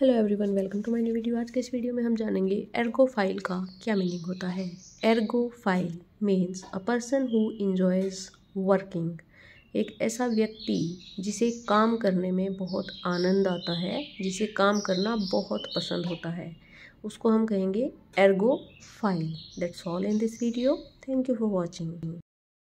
hello everyone welcome to my new video आज के इस वीडियो में हम जानेंगे एर्गो फाइल का क्या मीनिंग होता है ergophile means a person who enjoys working एक ऐसा व्यक्ति जिसे काम करने में बहुत आनंद आता है जिसे काम करना बहुत पसंद होता है उसको हम कहेंगे ergophile that's all in this video thank you for watching